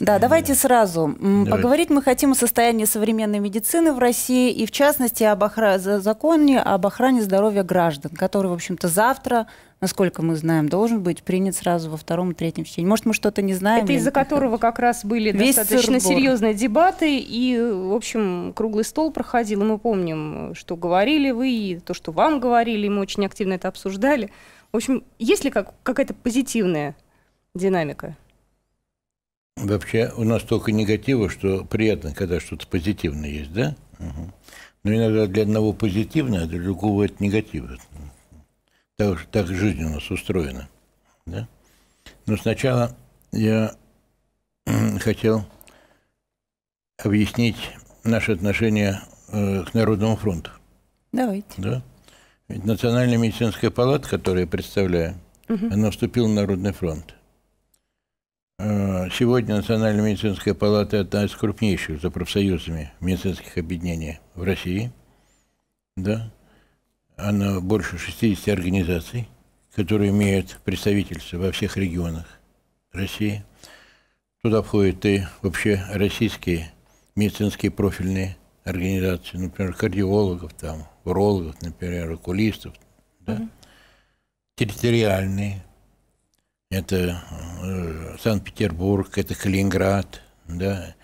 Да, давайте сразу. Давайте. Поговорить мы хотим о состоянии современной медицины в России и, в частности, об охра... законе об охране здоровья граждан, который, в общем-то, завтра, насколько мы знаем, должен быть принят сразу во втором и третьем чтении. Может, мы что-то не знаем? Это из-за которого как раз были Весь достаточно серьезные дебаты, и, в общем, круглый стол проходил, и мы помним, что говорили вы, и то, что вам говорили, и мы очень активно это обсуждали. В общем, есть ли как, какая-то позитивная динамика? Вообще у нас только негатива, что приятно, когда что-то позитивное есть, да? Угу. Но иногда для одного позитивное, а для другого это негатив. Так, так жизнь у нас устроена. Да? Но сначала я э, хотел объяснить наше отношение э, к Народному фронту. Давайте. Да? Ведь Национальная медицинская палата, которую я представляю, угу. она вступила в Народный фронт. Э, сегодня Национальная медицинская палата одна из крупнейших за профсоюзами медицинских объединений в России. Да? Она больше 60 организаций, которые имеют представительство во всех регионах России. Туда входят и вообще российские медицинские профильные организации, например, кардиологов, там, урологов, например, окулистов. Да? Mm-hmm. Территориальные это э, Санкт-Петербург, это Калининград, да,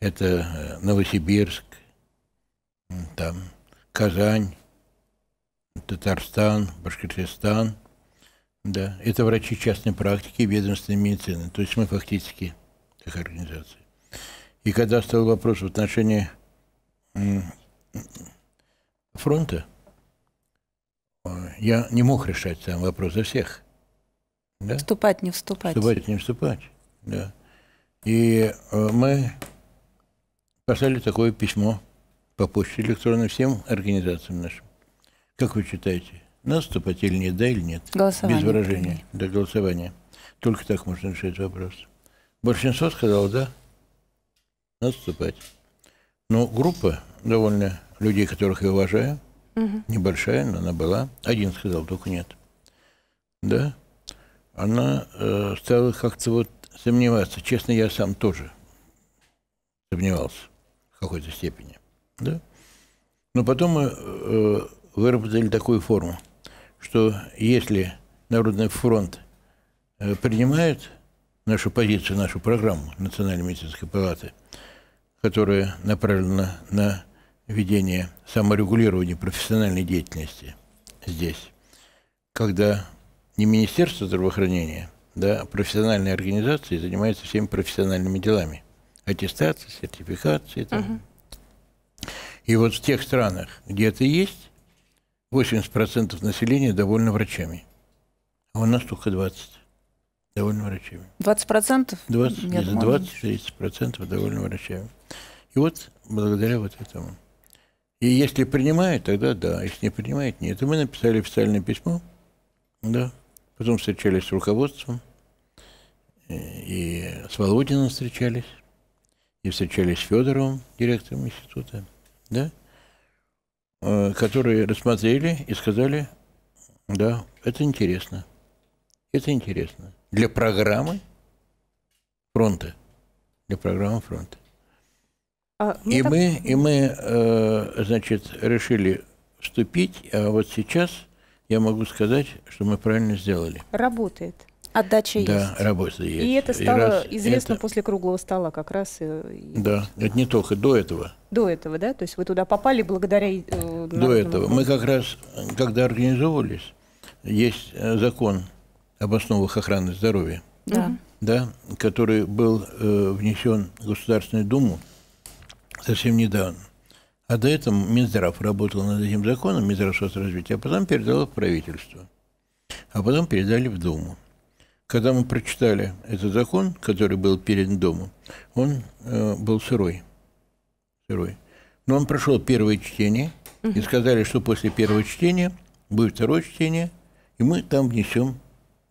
это э, Новосибирск, там Казань, Татарстан, Башкортостан, да, это врачи частной практики и ведомственной медицины, то есть мы фактически их организация. И когда стал вопрос в отношении фронта, э, я не мог решать сам вопрос за всех – да? Вступать, не вступать. Вступать, не вступать, да. И э, мы послали такое письмо по почте электронной всем организациям нашим. Как вы считаете, надо вступать или нет, да или нет? Голосование. Без выражения, до голосования. Только так можно решать вопрос. Большинство сказало «да», надо вступать. Но группа довольно людей, которых я уважаю, угу. небольшая, но она была. Один сказал, только нет. Да, она э, стала как-то вот сомневаться. Честно, я сам тоже сомневался в какой-то степени. Да? Но потом мы э, выработали такую форму, что если Народный фронт э, принимает нашу позицию, нашу программу Национальной медицинской палаты, которая направлена на ведение саморегулирования профессиональной деятельности здесь, когда не Министерство здравоохранения, да, а профессиональные организации занимаются всеми профессиональными делами. Аттестации, сертификации. Там. Uh -huh. И вот в тех странах, где это есть, 80% населения довольны врачами. А у нас только 20%. Довольны врачами. 20%? 20, Нет, 20-30% довольны врачами. И вот благодаря вот этому. И если принимают, тогда да. Если не принимают, нет. И мы написали официальное письмо, да, Потом встречались с руководством, э, и с Володиным встречались, и встречались с Федоровым, директором института, да, э, которые рассмотрели и сказали, да, это интересно, это интересно. Для программы фронта, для программы фронта. А, ну и, так... мы, и мы, э, значит, решили вступить, а вот сейчас – я могу сказать, что мы правильно сделали. Работает. Отдача да, есть. Да, работа есть. И это стало и известно это... после круглого стола как раз. И... Да, это не только, до этого. До этого, да? То есть вы туда попали благодаря... Э, до этого. Мы как раз, когда организовывались, есть э, закон об основах охраны здоровья, да. Да, который был э, внесен в Государственную Думу совсем недавно. А до этого Минздрав работал над этим законом, Минздрав соцразвития, а потом передал в правительство. А потом передали в Думу. Когда мы прочитали этот закон, который был перед Думу, он э, был сырой. Сырой. Но он прошел первое чтение, угу. и сказали, что после первого чтения будет второе чтение, и мы там внесем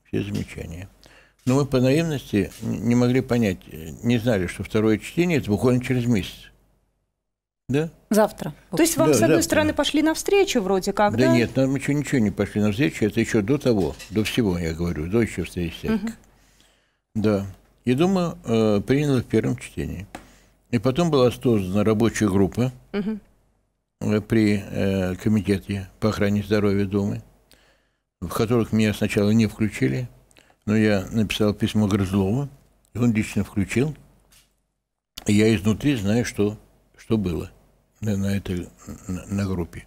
все замечания. Но мы по наивности не могли понять, э, не знали, что второе чтение – это буквально через месяц. Да. Завтра. То есть вам, да, с одной завтра. стороны, пошли навстречу вроде как, да? Да нет, нам еще ничего не пошли навстречу. Это еще до того, до всего, я говорю, до еще встречи всяких. Угу. Да. И Дума э, приняла в первом чтении. И потом была создана рабочая группа угу. при э, Комитете по охране здоровья Думы, в которых меня сначала не включили, но я написал письмо Грызлову, он лично включил. И я изнутри знаю, что, что было на этой на группе.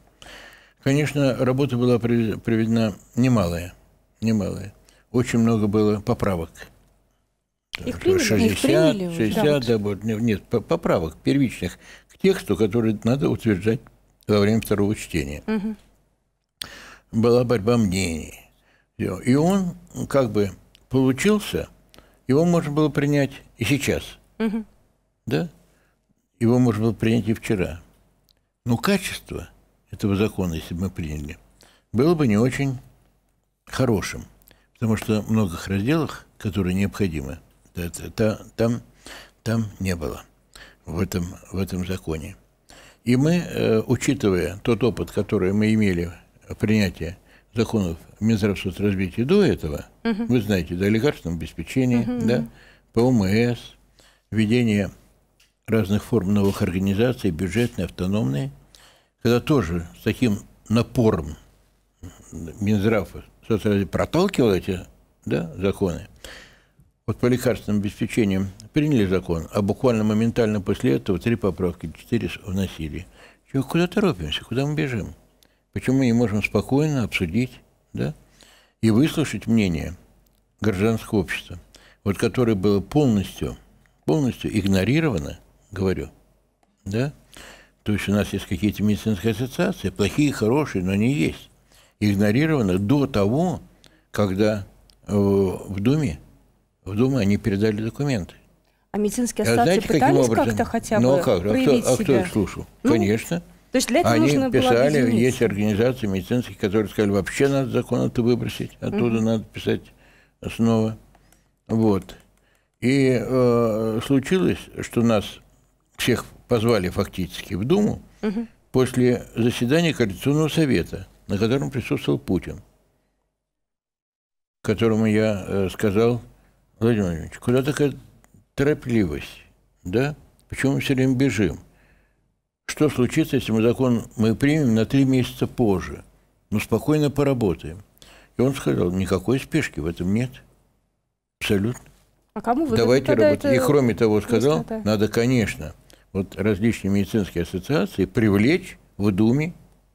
Конечно, работа была приведена немалая, немалая. Очень много было поправок. Их приняли, 60, их приняли 60 да, вот. да, нет, поправок первичных к тексту, который надо утверждать во время второго чтения. Угу. Была борьба мнений. И он как бы получился, его можно было принять и сейчас. Угу. Да? Его можно было принять и вчера. Но ну, качество этого закона, если бы мы приняли, было бы не очень хорошим. Потому что многих разделах, которые необходимы, там, там не было в этом, в этом законе. И мы, э, учитывая тот опыт, который мы имели в принятии законов Минздравсоцразвития до этого, угу. вы знаете, да, о лекарственном угу. да, по ОМС, введение разных форм новых организаций, бюджетные, автономные, когда тоже с таким напором Минздрав соцради проталкивал эти да, законы, вот по лекарственным обеспечениям приняли закон, а буквально моментально после этого три поправки, четыре вносили. Чего, куда торопимся, куда мы бежим? Почему мы не можем спокойно обсудить да, и выслушать мнение гражданского общества, вот которое было полностью, полностью игнорировано говорю. Да? То есть у нас есть какие-то медицинские ассоциации, плохие, хорошие, но они есть. Игнорированы до того, когда э, в Думе, в Думе они передали документы. А медицинские а ассоциации а знаете, пытались как-то хотя бы ну, а как? А проявить а кто, себя? А кто их слушал? Ну, Конечно. То есть для этого Они нужно писали, было есть организации медицинские, которые сказали, вообще надо закон это выбросить, оттуда mm-hmm. надо писать снова. Вот. И э, случилось, что нас всех позвали фактически в Думу угу. после заседания Коалиционного совета, на котором присутствовал Путин, которому я э, сказал, Владимир Владимирович, куда такая торопливость, да? Почему мы все время бежим? Что случится, если мы закон мы примем на три месяца позже? Ну, спокойно поработаем. И он сказал, никакой спешки в этом нет. Абсолютно. А кому вы Давайте работать. Это... И кроме того сказал, надо, конечно, вот различные медицинские ассоциации привлечь в Думе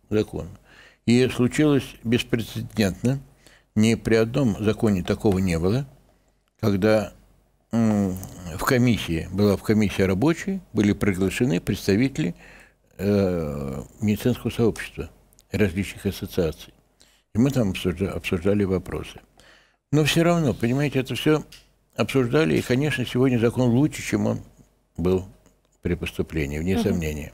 закон. И случилось беспрецедентно, ни при одном законе такого не было, когда в комиссии, была в комиссии рабочие, были приглашены представители э, медицинского сообщества различных ассоциаций. И мы там обсуждали, обсуждали вопросы. Но все равно, понимаете, это все обсуждали, и, конечно, сегодня закон лучше, чем он был при поступлении, вне угу. сомнения.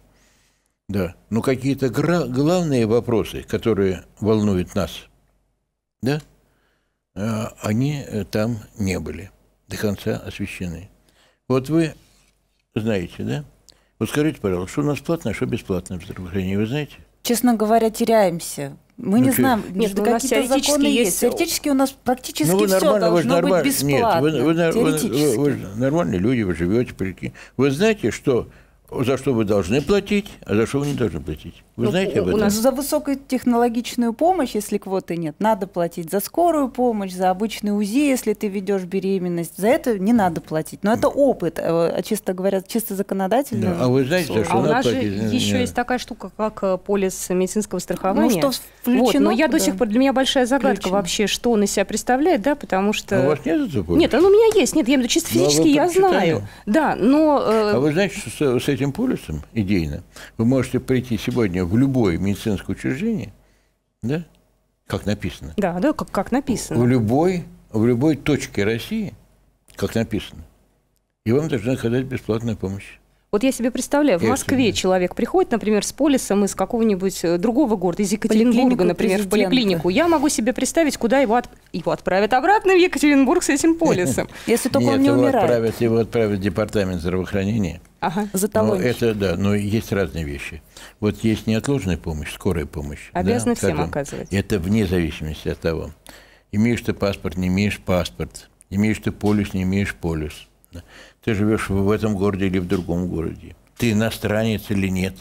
Да. Но какие-то главные вопросы, которые волнуют нас, да, а, они э, там не были до конца освещены. Вот вы знаете, да? Вот скажите, пожалуйста, что у нас платное, а что бесплатное в здравоохранении, вы знаете? Честно говоря, теряемся. Мы ну, не знаем, нет, да ну, какие-то законы есть. есть. Теоретически у нас практически ну, все должно вы нормально, быть бесплатно. Нет, вы, вы, вы, вы, вы нормальные люди, вы живете, прикинь. Вы знаете, что, за что вы должны платить, а за что вы не должны платить? Вы ну, знаете об этом? У нас за высокотехнологичную помощь, если квоты нет, надо платить. За скорую помощь, за обычный УЗИ, если ты ведешь беременность, за это не надо платить. Но это опыт, э, чисто говоря, чисто законодательный. Да. А вы знаете, Слушай, что а у нас платить? же э, нет. еще э. есть такая штука, как полис медицинского страхования. Ну, что включено? Вот, но я до сих пор, для меня большая загадка включено. вообще, что он из себя представляет, да, потому что... А у вас нет за Нет, он у меня есть, нет, я имею в виду, чисто ну, а физически я знаю. Да, но... Э... А вы знаете, что с, с этим полисом идейно вы можете прийти сегодня в любое медицинское учреждение, да, как написано. Да, да, как, как написано. В любой, в любой точке России, как написано. И вам должна оказать бесплатную помощь. Вот я себе представляю, в Москве Если... человек приходит, например, с полисом из какого-нибудь э, другого города, из Екатеринбурга, например, в поликлинику. Я могу себе представить, куда его, от... его отправят обратно в Екатеринбург с этим полисом. Если только он не умирает. Его отправят в департамент здравоохранения. Ага, за но ну, это да, но ну, есть разные вещи. Вот есть неотложная помощь, скорая помощь. Обязаны да, всем скажем, оказывать. Это вне зависимости от того, имеешь ты паспорт, не имеешь паспорт, имеешь ты полис, не имеешь полис. Ты живешь в этом городе или в другом городе. Ты иностранец или нет.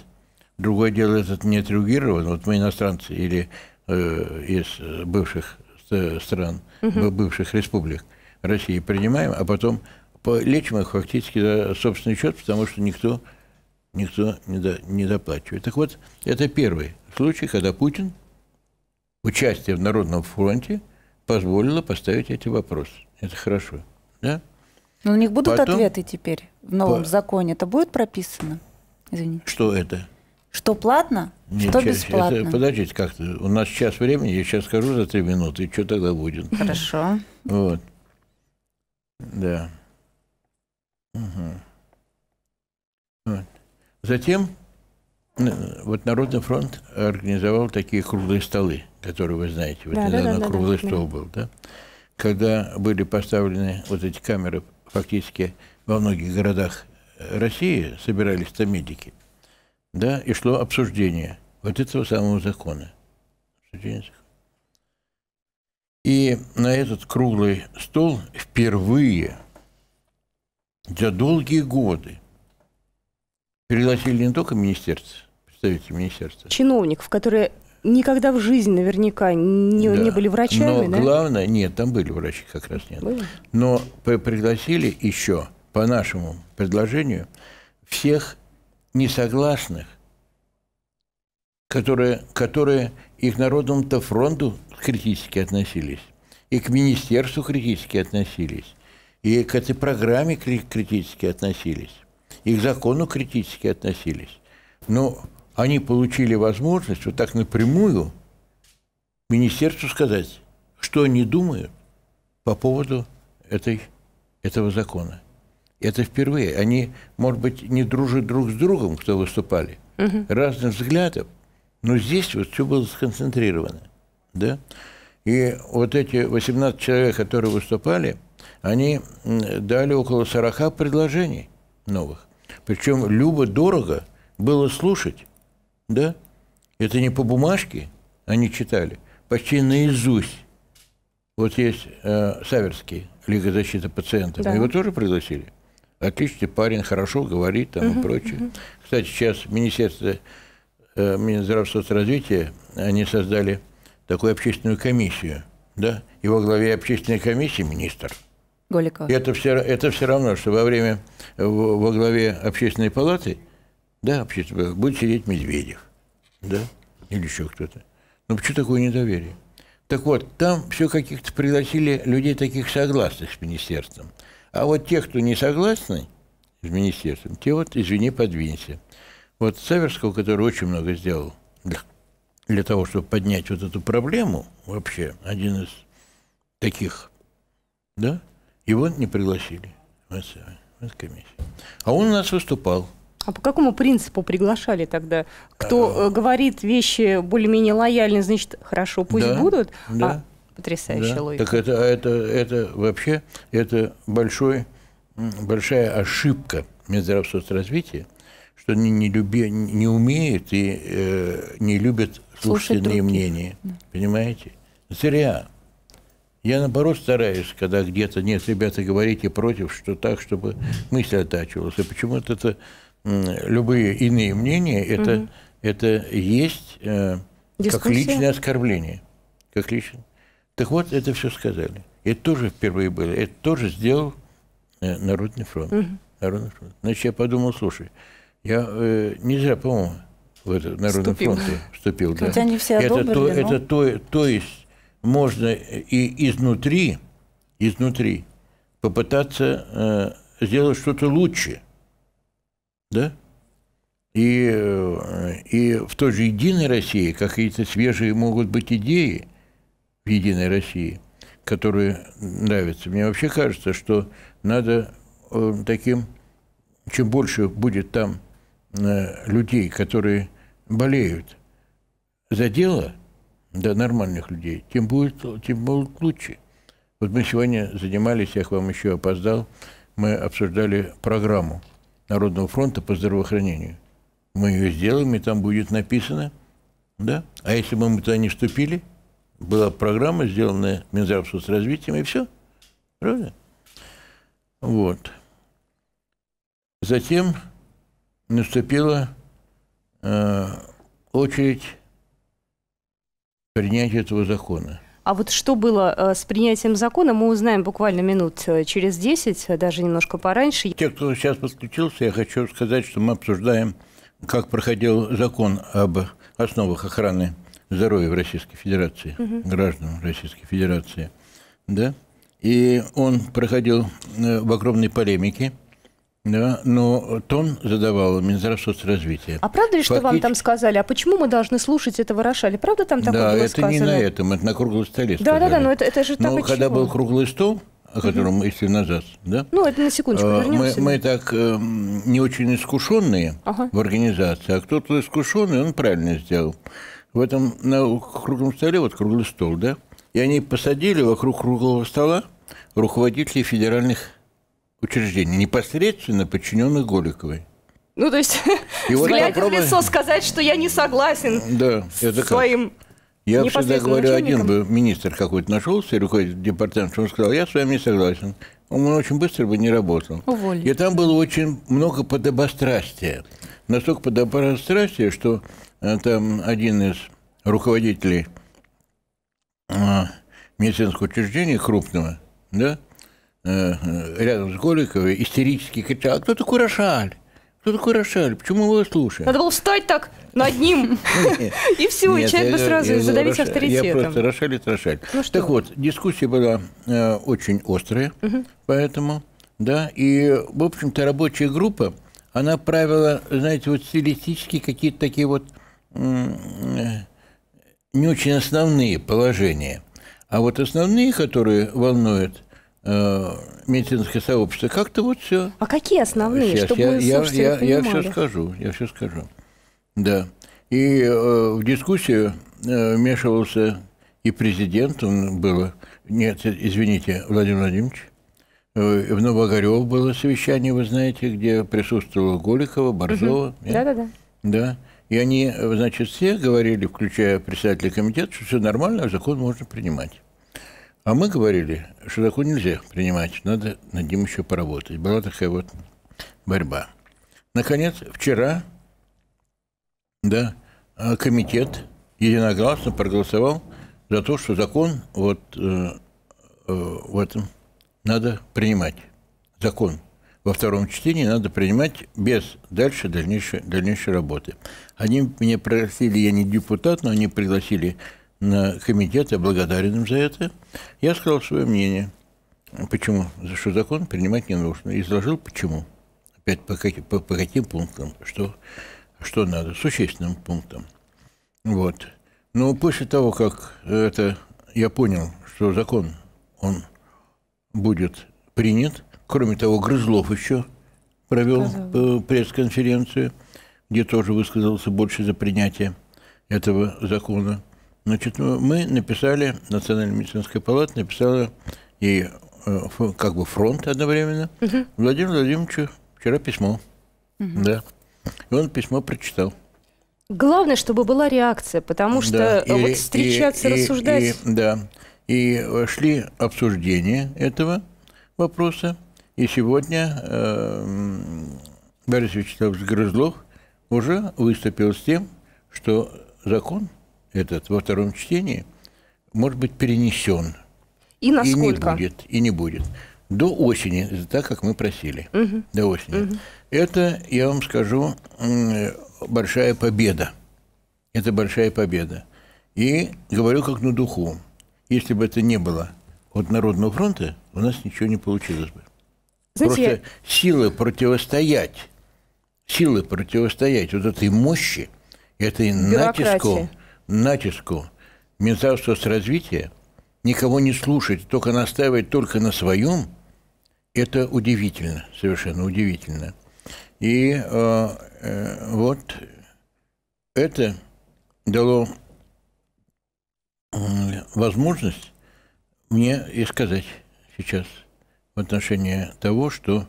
Другое дело, этот не отрегулирован. Вот мы иностранцы или э, из бывших э, стран, угу. бывших республик России принимаем, а потом лечим их фактически за собственный счет, потому что никто, никто не, до, не доплачивает. Так вот, это первый случай, когда Путин участие в Народном фронте позволило поставить эти вопросы. Это хорошо. Да? Но ну, у них будут Потом... ответы теперь в новом По... законе. Это будет прописано? Извините. Что это? Что платно, Нет, что сейчас, бесплатно. Это, подождите, как -то. у нас сейчас времени, я сейчас скажу за три минуты, и что тогда будет? Хорошо. Вот. Да. Угу. Вот. Затем э, вот Народный фронт организовал такие круглые столы, которые вы знаете. Вот да, недавно да, да, круглый да, стол да. был, да? Когда были поставлены вот эти камеры фактически во многих городах России собирались-то медики, да, и шло обсуждение вот этого самого закона. И на этот круглый стол впервые за долгие годы пригласили не только министерство, представитель министерства. Чиновников, которые никогда в жизни наверняка не, да. не были врачами, Но да? главное, нет, там были врачи как раз, нет. Были? Но пригласили еще, по нашему предложению, всех несогласных, которые, которые и к Народному-то фронту критически относились, и к министерству критически относились, и к этой программе критически относились, и к закону критически относились. Но ну, они получили возможность вот так напрямую министерству сказать, что они думают по поводу этой, этого закона. Это впервые. Они, может быть, не дружат друг с другом, кто выступали, угу. разных взглядов, но здесь вот все было сконцентрировано. Да? И вот эти 18 человек, которые выступали, они дали около 40 предложений новых. Причем любо-дорого было слушать да. Это не по бумажке они читали, почти наизусть. Вот есть э, Саверский, Лига защиты пациентов. Да. Его тоже пригласили. Отличный парень, хорошо говорит там угу, и прочее. Угу. Кстати, сейчас Министерство э, Минздрав соцразвития, они создали такую общественную комиссию. Да? Его главе общественной комиссии министр. Голиков. Это все, это все равно, что во время, во, во главе общественной палаты – да, вообще, э, будет сидеть Медведев, да, или еще кто-то. Но почему такое недоверие? Так вот, там все каких-то пригласили людей таких согласных с министерством. А вот те, кто не согласны с министерством, те вот, извини, подвинься. Вот Саверского, который очень много сделал для, для того, чтобы поднять вот эту проблему, вообще один из таких, да, его не пригласили в комиссию. А он у нас выступал. А по какому принципу приглашали тогда? Кто а, э, говорит вещи более-менее лояльные, значит, хорошо, пусть да, будут. Да. А, потрясающая да. логика. Так это, это, это вообще это большой, большая ошибка Минздравсоцразвития, что они не, люби, не умеют и э, не любят собственные мнения. Да. Понимаете? Зря. Я, наоборот, стараюсь, когда где-то нет, ребята, говорите против, что так, чтобы мысль оттачивалась. И почему-то это любые иные мнения, это, угу. это есть э, как личное оскорбление. Как личное. Так вот, это все сказали. Это тоже впервые было. Это тоже сделал э, Народный фронт. Угу. Народный фронт. Значит, я подумал, слушай, я э, не зря, по-моему, в этот Народный вступил. фронт вступил. Да. Хотя не все одобрили, это, то, но... это то, то есть можно и изнутри, изнутри попытаться э, сделать что-то лучше – да? И, э, и в той же «Единой России» какие-то свежие могут быть идеи в «Единой России», которые нравятся. Мне вообще кажется, что надо э, таким... Чем больше будет там э, людей, которые болеют за дело, да, нормальных людей, тем будет, тем будет лучше. Вот мы сегодня занимались, я к вам еще опоздал, мы обсуждали программу Народного фронта по здравоохранению. Мы ее сделаем, и там будет написано, да? А если бы мы туда не вступили, была программа, сделанная Минздравством с развитием, и все. Правильно? Вот. Затем наступила э, очередь принятия этого закона. А вот что было э, с принятием закона, мы узнаем буквально минут э, через 10, э, даже немножко пораньше. Те, кто сейчас подключился, я хочу сказать, что мы обсуждаем, как проходил закон об основах охраны здоровья в Российской Федерации, угу. граждан Российской Федерации. Да? И он проходил в огромной полемике. Да, но тон задавал Минздравсоцразвития. А правда ли, что Фактически... вам там сказали? А почему мы должны слушать этого Рошаля? Правда там такое да, было сказано? Да, это не на этом, это на круглом столе Да, сказали. да, да, но это, это же так Но почему? когда был круглый стол, о котором, угу. если назад, да? Ну, это на секундочку а, вернемся. Мы, мы так э, не очень искушенные ага. в организации, а кто-то искушенный, он правильно сделал. В этом на круглом столе, вот круглый стол, да? И они посадили вокруг круглого стола руководителей федеральных учреждений, непосредственно подчиненных Голиковой. Ну, то есть, и в лицо сказать, что я не согласен да, с своим Я всегда говорю, один бы министр какой-то нашелся, руководитель департамента, он сказал, я с вами не согласен. Он очень быстро бы не работал. Уволили. И там было очень много подобострастия. Настолько подобострастия, что э, там один из руководителей э, медицинского учреждения крупного, да, Э, э, рядом с Голиковой истерически кричал, кто такой Рошаль? Кто такой Рошаль? Почему вы его слушаете? Надо было встать так над ним, и все, и человек бы сразу задавить авторитетом. Я просто Рошаль – это Рошаль. Ну так вот, дискуссия была э, очень острая, поэтому, да, и, в общем-то, рабочая группа, она правила, знаете, вот стилистически какие-то такие вот не очень основные положения. А вот основные, которые волнуют – Э, медицинское сообщество. Как-то вот все. А какие основные, Сейчас, чтобы я, я, я, я все скажу, я все скажу. Да. И э, в дискуссию э, вмешивался и президент, он был, нет, извините, Владимир Владимирович, э, в Новогарев было совещание, вы знаете, где присутствовала Голикова, Борзова. Угу. Да-да-да. Да. И они, значит, все говорили, включая председателя комитета, что все нормально, а закон можно принимать. А мы говорили, что такое нельзя принимать, надо над ним еще поработать. Была такая вот борьба. Наконец, вчера, да, а, комитет единогласно проголосовал за то, что закон вот э, э, в этом надо принимать. Закон во втором чтении надо принимать без дальше дальнейшей, дальнейшей работы. Они меня пригласили, я не депутат, но они пригласили на комитет, я благодарен им за это. Я сказал свое мнение. Почему? За что закон принимать не нужно. изложил почему. Опять по, каким, по, по каким пунктам, что, что надо, существенным пунктам. Вот. Но после того, как это я понял, что закон, он будет принят, кроме того, Грызлов еще провел э, пресс-конференцию, где тоже высказался больше за принятие этого закона. Значит, ну, мы написали, Национальная медицинская палата написала и э, как бы фронт одновременно угу. Владимиру Владимировичу вчера письмо. Угу. Да. И он письмо прочитал. Главное, чтобы была реакция, потому да. что и, вот встречаться, и, рассуждать... И, и, да. И э, шли обсуждения этого вопроса. И сегодня э, Борис Вячеславович Грызлов уже выступил с тем, что закон – этот во втором чтении может быть перенесен. И насколько? И не будет. И не будет. До осени, так как мы просили. Угу. До осени. Угу. Это, я вам скажу, большая победа. Это большая победа. И говорю как на духу. Если бы это не было от Народного фронта, у нас ничего не получилось бы. Знаете, Просто я... силы противостоять, силы противостоять вот этой мощи, этой натиску, натиску с развития никого не слушать, только настаивать только на своем, это удивительно, совершенно удивительно. И э, э, вот это дало э, возможность мне и сказать сейчас в отношении того, что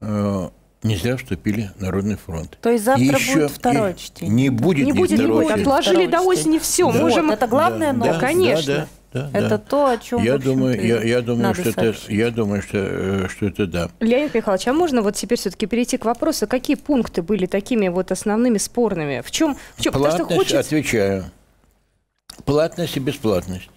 э, не зря вступили Народный фронт. То есть завтра еще будет второе чтение? Не будет, не будет, не будет. Отложили до осени все. Да, Мы можем... это главное, да, но, да, конечно. Да, да, да, это да. то, о чем я думаю, я, я думаю, что это, я думаю, что, э, что это да. Леонид Михайлович, а можно вот теперь все-таки перейти к вопросу, какие пункты были такими вот основными спорными? В чем, в чем? Платность, Потому что хочется... отвечаю. Платность и бесплатность.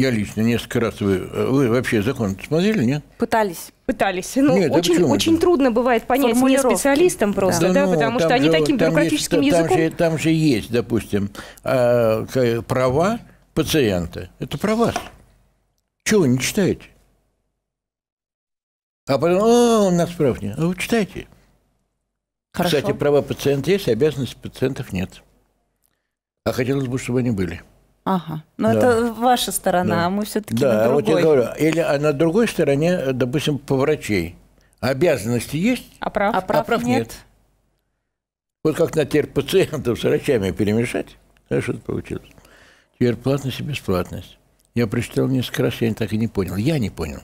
Я лично несколько раз вы, вы вообще закон смотрели, нет? Пытались. Пытались. Ну, нет, очень, да очень трудно бывает понять не специалистам просто, да, да, ну, потому что они же, таким бюрократическим есть, языком. Там же, там же есть, допустим, а, права пациента. Это про вас. Чего вы не читаете? А потом, о, «А, он нас прав нет. А вы читаете. Хорошо. Кстати, права пациента есть, обязанности пациентов нет. А хотелось бы, чтобы они были. Ага. Но ну, да. это ваша сторона, да. а мы все-таки да, на другой. Да, вот я говорю. Или а на другой стороне, допустим, по врачей. Обязанности есть, а прав, а прав, а прав нет. нет. Вот как на теперь пациентов с врачами перемешать, знаешь, что получилось? Теперь платность и бесплатность. Я прочитал несколько раз, я так и не понял. Я не понял,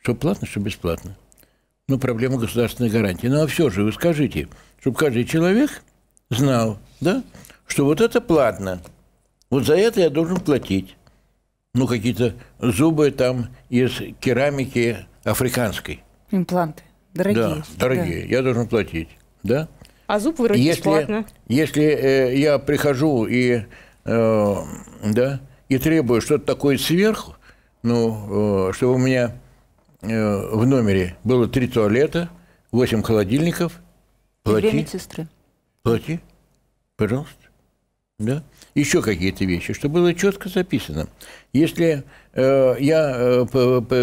что платно, что бесплатно. Ну, проблема государственной гарантии. Ну, а все же вы скажите, чтобы каждый человек знал, да, что вот это платно – вот за это я должен платить. Ну, какие-то зубы там из керамики африканской. Импланты. Дорогие. Да, дорогие. Да. Я должен платить. Да? А зуб вырыть если, бесплатно. Если э, я прихожу и, э, да, и требую что-то такое сверху, ну, э, чтобы у меня э, в номере было три туалета, восемь холодильников, плати. И две медсестры. Плати, пожалуйста да? еще какие-то вещи, чтобы было четко записано. Если э, я э,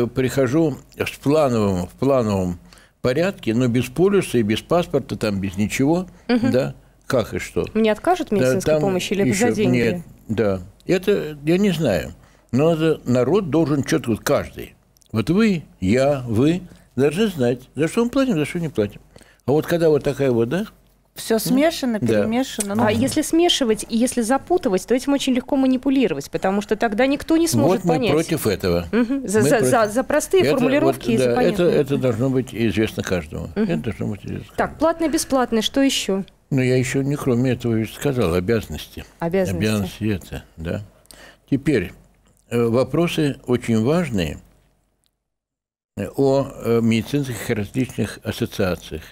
прихожу с плановым, в плановом порядке, но без полюса и без паспорта, там без ничего, угу. да, как и что. Мне откажут медицинской да, помощи или еще, за деньги? Нет, да. Это я не знаю. Но это, народ должен четко, каждый. Вот вы, я, вы должны знать, за что мы платим, за что не платим. А вот когда вот такая вот, да, все смешано, да. А ну, а если смешивать и если запутывать, то этим очень легко манипулировать, потому что тогда никто не сможет вот мы понять. против этого. Угу. За, мы за, против... за, за простые это, формулировки вот, и за это, это должно быть известно каждому. Угу. Это должно быть известно. Так, платное, бесплатное, что еще? Ну, я еще не кроме этого ведь сказал, обязанности. Обязанности. Обязанности это, да. Теперь, э, вопросы очень важные э, о э, медицинских различных ассоциациях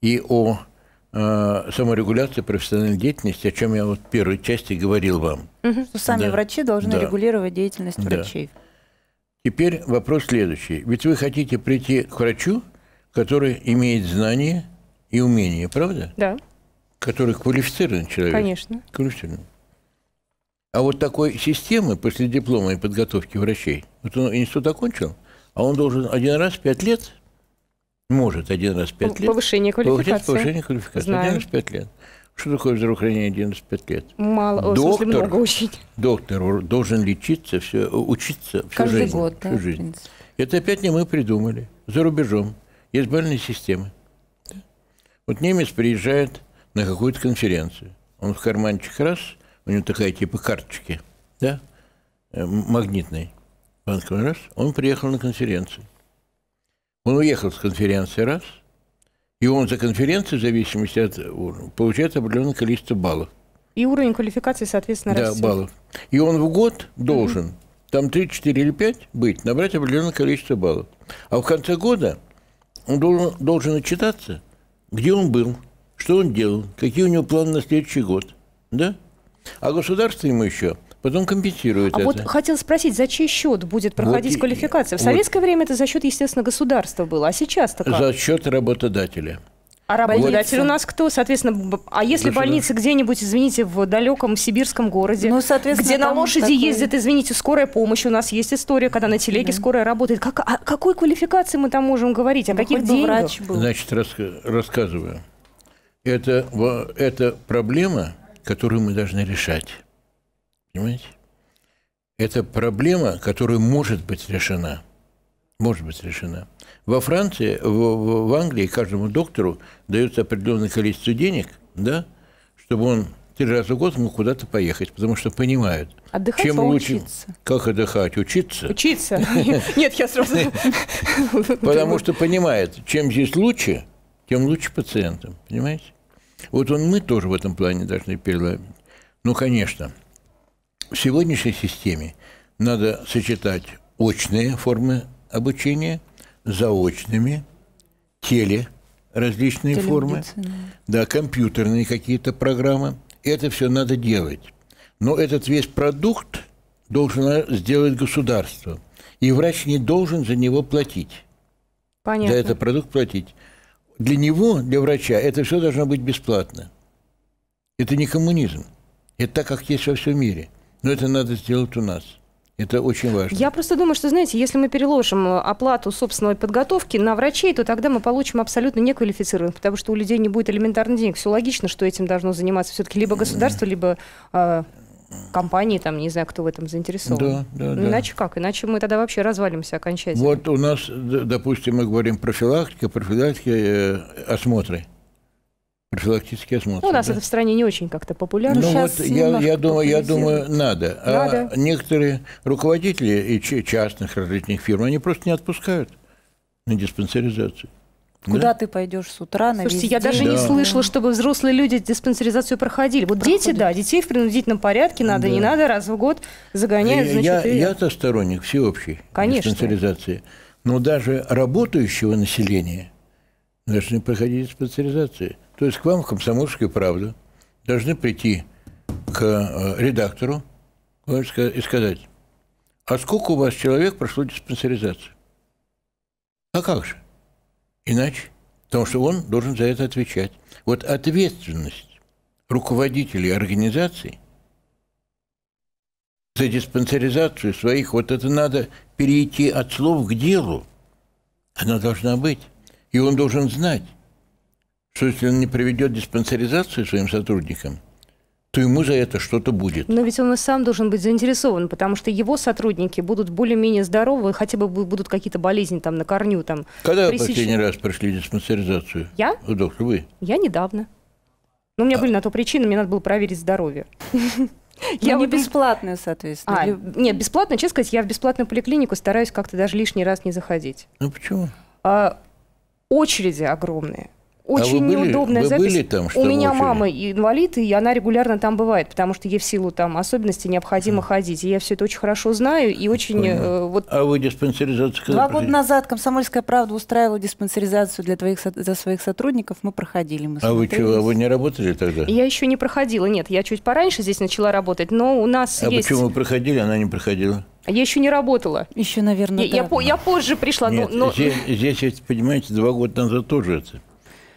и о Э, саморегуляции профессиональной деятельности, о чем я вот в первой части говорил вам. Угу, что сами да. врачи должны да. регулировать деятельность да. врачей. Теперь вопрос следующий. Ведь вы хотите прийти к врачу, который имеет знания и умения, правда? Да. Который квалифицированный человек. Конечно. Квалифицирован. А вот такой системы после диплома и подготовки врачей, вот он институт окончил, а он должен один раз пять лет может, один раз пять лет. Повышение квалификации. повышение квалификации. Знаю. Один раз пять лет. Что такое здравоохранение 11 лет? Мало, доктор, смысле, много очень. Доктор должен лечиться, все, учиться всю Каждый жизнь. год, всю да, жизнь. Это опять не мы придумали. За рубежом есть больные системы. Да. Вот немец приезжает на какую-то конференцию. Он в карманчик раз, у него такая типа карточки, да, магнитный магнитной. Раз, он приехал на конференцию. Он уехал с конференции раз, и он за конференцию, в зависимости от уровня, получает определенное количество баллов. И уровень квалификации, соответственно, растет. Да, баллов. И он в год должен, угу. там 3, 4 или 5 быть, набрать определенное количество баллов. А в конце года он должен, должен отчитаться, где он был, что он делал, какие у него планы на следующий год. Да? А государство ему еще Потом компенсируют а это. вот хотел спросить, за чей счет будет проходить вот, квалификация? В вот, советское время это за счет, естественно, государства было, а сейчас-то как? За счет работодателя. А работодатель вот. у нас кто? Соответственно, а если Государ... больница где-нибудь, извините, в далеком сибирском городе, ну, где на лошади такой... ездит, извините, скорая помощь, у нас есть история, когда на телеге да. скорая работает. Как, о а какой квалификации мы там можем говорить? О ну, каких деньгах? Врач был. Значит, рас, рассказываю. Это, это проблема, которую мы должны решать. Понимаете? Это проблема, которая может быть решена. Может быть решена. Во Франции, в, в Англии каждому доктору дается определенное количество денег, да, чтобы он три раза в год мог куда-то поехать, потому что понимают. Отдыхать чем лучше, учиться. Как отдыхать? Учиться? Учиться. Нет, я сразу... Потому что понимает, чем здесь лучше, тем лучше пациентам, понимаете? Вот он, мы тоже в этом плане должны переломить. Ну, конечно, в сегодняшней системе надо сочетать очные формы обучения с заочными, теле различные формы, да, компьютерные какие-то программы. Это все надо делать. Но этот весь продукт должно сделать государство. И врач не должен за него платить. Понятно. За этот продукт платить. Для него, для врача, это все должно быть бесплатно. Это не коммунизм. Это так, как есть во всем мире. Но это надо сделать у нас. Это очень важно. Я просто думаю, что, знаете, если мы переложим э, оплату собственной подготовки на врачей, то тогда мы получим абсолютно неквалифицированных, потому что у людей не будет элементарных денег. Все логично, что этим должно заниматься все-таки либо государство, либо э, компании, там, не знаю, кто в этом заинтересован. Да, да, ну, да. Иначе как? Иначе мы тогда вообще развалимся окончательно. Вот у нас, допустим, мы говорим профилактика, профилактика, э, осмотры. Профилактический осмотр. Ну, у нас да? это в стране не очень как-то популярно. Ну вот я, я думаю, я думаю, надо. А надо. некоторые руководители и частных различных фирм, они просто не отпускают на диспансеризацию. Куда да? ты пойдешь с утра на Слушайте, везде. я даже да. не слышала, чтобы взрослые люди диспансеризацию проходили. Вот Проходят. дети, да, детей в принудительном порядке надо, да. не надо, раз в год загоняют. Значит, я, и... Я-то сторонник всеобщей Конечно. диспансеризации. Но даже работающего населения должны проходить диспансеризацию. То есть к вам в «Комсомольскую правду» должны прийти к э, редактору ну, и сказать, а сколько у вас человек прошло диспансеризацию? А как же? Иначе. Потому что он должен за это отвечать. Вот ответственность руководителей организаций за диспансеризацию своих, вот это надо перейти от слов к делу. Она должна быть. И он должен знать, что если он не проведет диспансеризацию своим сотрудникам, то ему за это что-то будет. Но ведь он и сам должен быть заинтересован, потому что его сотрудники будут более-менее здоровы, хотя бы будут какие-то болезни там на корню. Там, Когда пресечены. вы последний раз прошли диспансеризацию? Я? О, доктор, вы? Я недавно. Но у меня а... были на то причины, мне надо было проверить здоровье. Ну, я не бесплатную, соответственно. А, нет, бесплатно, честно сказать, я в бесплатную поликлинику стараюсь как-то даже лишний раз не заходить. Ну почему? А очереди огромные. А очень а были, неудобная вы запись. Были там, У меня очень... мама инвалид, и она регулярно там бывает, потому что ей в силу там особенностей необходимо mm. ходить. И я все это очень хорошо знаю и очень э, вот. А вы диспансеризацию? Два года назад Комсомольская правда устраивала диспансеризацию для твоих за своих сотрудников. Мы проходили, мы. А вы чего? А вы не работали тогда? Я еще не проходила, нет, я чуть пораньше здесь начала работать, но у нас а есть. А почему вы проходили, она не проходила? Я еще не работала. Еще, наверное, я, да. я, я позже пришла. Нет, но... Здесь, здесь, понимаете, два года назад тоже это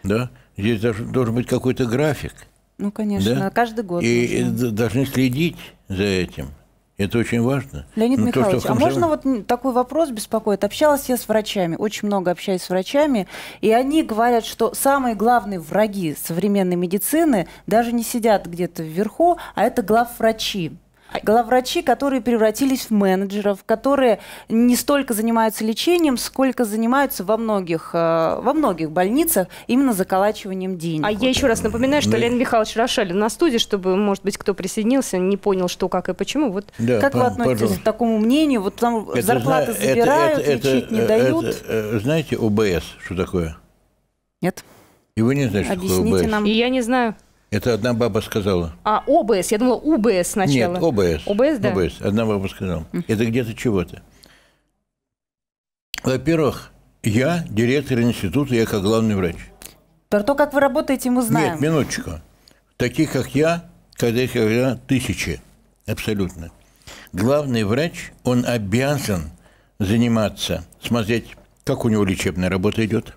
да? Здесь должен быть какой-то график. Ну, конечно, да? каждый год. И нужно. должны следить за этим. Это очень важно. Леонид Но ну, Михайлович, то, комсомол... а можно вот такой вопрос беспокоит? Общалась я с врачами, очень много общаюсь с врачами, и они говорят, что самые главные враги современной медицины даже не сидят где-то вверху, а это главврачи. Главврачи, которые превратились в менеджеров, которые не столько занимаются лечением, сколько занимаются во многих, э, во многих больницах именно заколачиванием денег. А вот. я еще раз напоминаю, что Мы... Ну Лена Михайлович Рошалин на студии, чтобы, может быть, кто присоединился, не понял, что, как и почему. Вот да, как вы относитесь пожалуйста. к такому мнению? Вот там это, зарплаты зна... забирают, это, это, лечить это, не это, дают. Это, э, знаете ОБС, что такое? Нет. И вы не знаете, Объясните что такое ОБС? нам. И я не знаю. Это одна баба сказала. А, ОБС. Я думала, УБС сначала. Нет, ОБС. ОБС, да? ОБС. Одна баба сказала. Это где-то чего-то. Во-первых, я директор института, я как главный врач. Про то, как вы работаете, мы знаем. Нет, минуточку. Таких, как я, когда их когда тысячи. Абсолютно. Главный врач, он обязан заниматься, смотреть, как у него лечебная работа идет.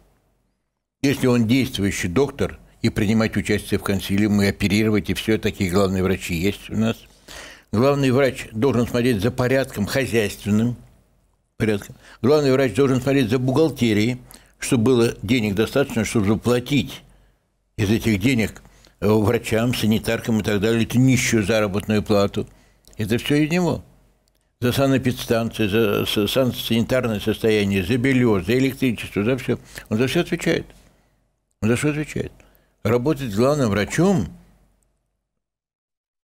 Если он действующий доктор – и принимать участие в консилиуме, и оперировать, и все, такие главные врачи есть у нас. Главный врач должен смотреть за порядком хозяйственным, порядком. Главный врач должен смотреть за бухгалтерией, чтобы было денег достаточно, чтобы заплатить из этих денег э, врачам, санитаркам и так далее, Это нищую заработную плату. Это все из него. За санэпидстанции, за санитарное состояние, за белье, за электричество, за все. Он за все отвечает. Он за все отвечает. Работать главным врачом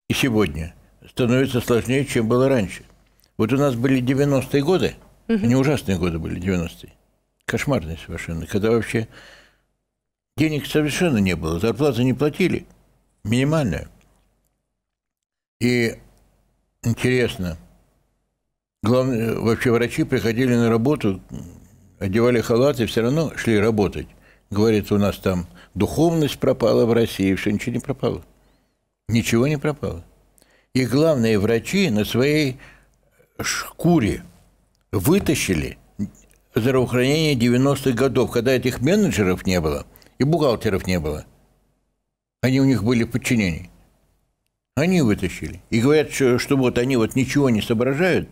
и сегодня становится сложнее, чем было раньше. Вот у нас были 90-е годы, угу. они ужасные годы были, 90-е. Кошмарные совершенно, когда вообще денег совершенно не было, зарплаты не платили, минимальную. И интересно, главное, вообще врачи приходили на работу, одевали халаты, все равно шли работать. Говорит, у нас там Духовность пропала в России, все ничего не пропало. Ничего не пропало. И главные врачи на своей шкуре вытащили здравоохранение 90-х годов, когда этих менеджеров не было и бухгалтеров не было. Они у них были в Они вытащили. И говорят, что, что вот они вот ничего не соображают,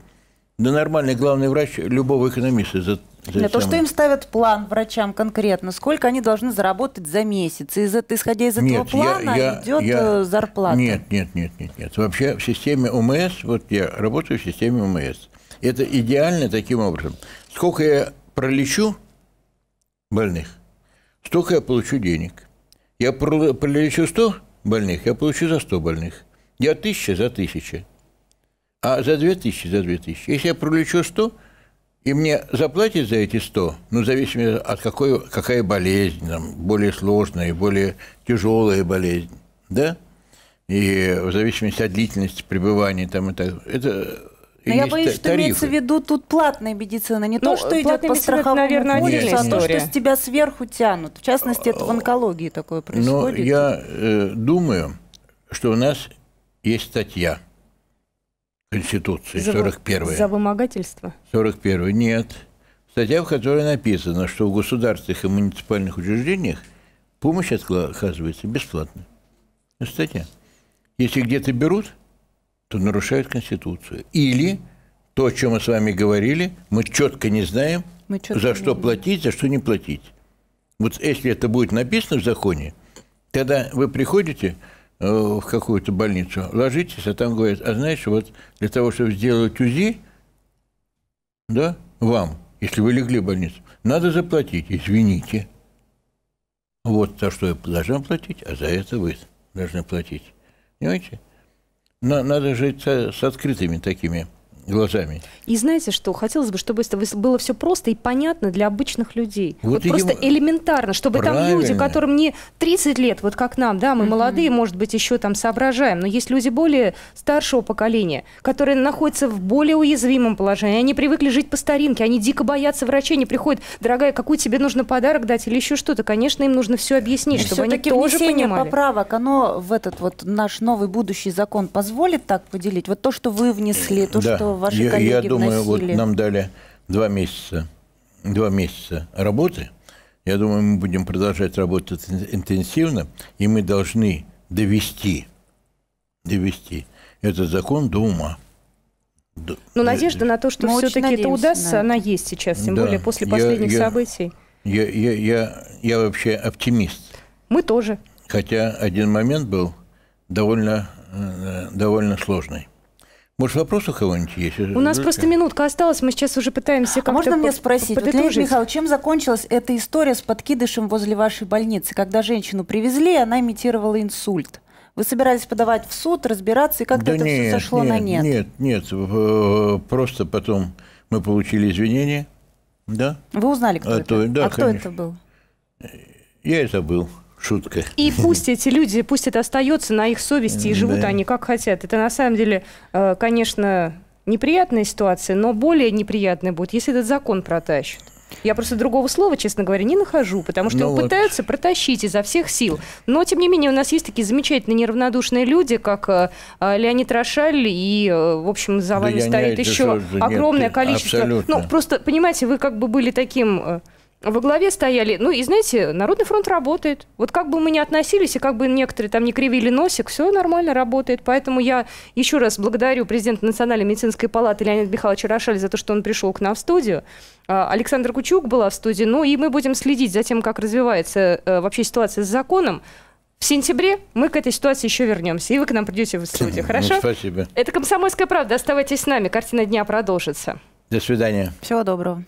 да нормальный главный врач любого экономиста за на то, что им ставят план врачам конкретно, сколько они должны заработать за месяц. Из, исходя из этого плана я, идет я... Э, зарплата. Нет, нет, нет, нет, нет. Вообще в системе ОМС, вот я работаю в системе ОМС, это идеально таким образом. Сколько я пролечу больных, столько я получу денег. Я пролечу 100 больных, я получу за 100 больных. Я тысяча за тысяча. А за 2000, за 2000. Если я пролечу 100, и мне заплатят за эти 100, ну, зависимо от какой, какая болезнь, там, более сложная, более тяжелая болезнь, да? И в зависимости от длительности пребывания там и так, это но я боюсь, что тарифы. имеется в виду тут платная медицина, не ну, то, что идет по страховому наверное, полису, а то, что с тебя сверху тянут. В частности, это в онкологии такое происходит. Но я э, думаю, что у нас есть статья Конституции, за, 41 За вымогательство? 41-я, нет. Статья, в которой написано, что в государственных и муниципальных учреждениях помощь оказывается бесплатно. статья. Если где-то берут, то нарушают Конституцию. Или то, о чем мы с вами говорили, мы четко не знаем, мы четко за что платить, за что не платить. Вот если это будет написано в законе, тогда вы приходите, Э, в какую-то больницу, ложитесь, а там говорят, а знаешь, вот для того, чтобы сделать УЗИ, да, вам, если вы легли в больницу, надо заплатить, извините. Вот за что я должен платить, а за это вы должны платить. Понимаете? Надо жить с открытыми такими глазами. И знаете что, хотелось бы, чтобы это было все просто и понятно для обычных людей. Вот, вот просто им... элементарно, чтобы Правильно. там люди, которым не 30 лет, вот как нам, да, мы mm-hmm. молодые, может быть, еще там соображаем, но есть люди более старшего поколения, которые находятся в более уязвимом положении, они привыкли жить по старинке, они дико боятся врачей, они приходят, дорогая, какой тебе нужно подарок дать или еще что-то, конечно, им нужно все объяснить, и чтобы они тоже понимали. Все-таки поправок, оно в этот вот наш новый будущий закон позволит так поделить? Вот то, что вы внесли, то, да. что ваши я, коллеги Я думаю, вносили? вот нам дали два месяца, два месяца работы. Я думаю, мы будем продолжать работать интенсивно, и мы должны довести, довести этот закон до ума. Но ну, надежда на то, что все-таки это удастся, да. она есть сейчас, тем да. более после последних я, я, событий. Я, я, я, я вообще оптимист. Мы тоже. Хотя один момент был довольно, э, довольно сложный. Может, вопросы у кого-нибудь есть? У нас просто минутка осталась, мы сейчас уже пытаемся как-то а можно мне спросить, вот, Леонид Михайлович, чем закончилась эта история с подкидышем возле вашей больницы, когда женщину привезли, она имитировала инсульт? Вы собирались подавать в суд, разбираться, и как-то да это нет, все сошло нет, на нет? Нет, нет, э, просто потом мы получили извинения, да. Вы узнали, кто а это? То, да, а конечно. кто это был? Я это был шутка. И пусть эти люди, пусть это остается на их совести, и живут да. они как хотят. Это на самом деле, э, конечно, неприятная ситуация, но более неприятная будет, если этот закон протащат. Я просто другого слова, честно говоря, не нахожу, потому что ну его вот. пытаются протащить изо всех сил. Но, тем не менее, у нас есть такие замечательные неравнодушные люди, как э, э Леонид Рошаль, и, э, в общем, за вами да стоит еще огромное нет, количество... Ну, абсолютно. Ну, просто, понимаете, вы как бы были таким... Э, во главе стояли. Ну и знаете, Народный фронт работает. Вот как бы мы ни относились, и как бы некоторые там не кривили носик, все нормально работает. Поэтому я еще раз благодарю президента Национальной медицинской палаты Леонида Михайловича Рошаля за то, что он пришел к нам в студию. А, Александр Кучук была в студии. Ну и мы будем следить за тем, как развивается э, вообще ситуация с законом. В сентябре мы к этой ситуации еще вернемся, и вы к нам придете в студию, хорошо? Спасибо. Это «Комсомольская правда». Оставайтесь с нами, картина дня продолжится. До свидания. Всего доброго.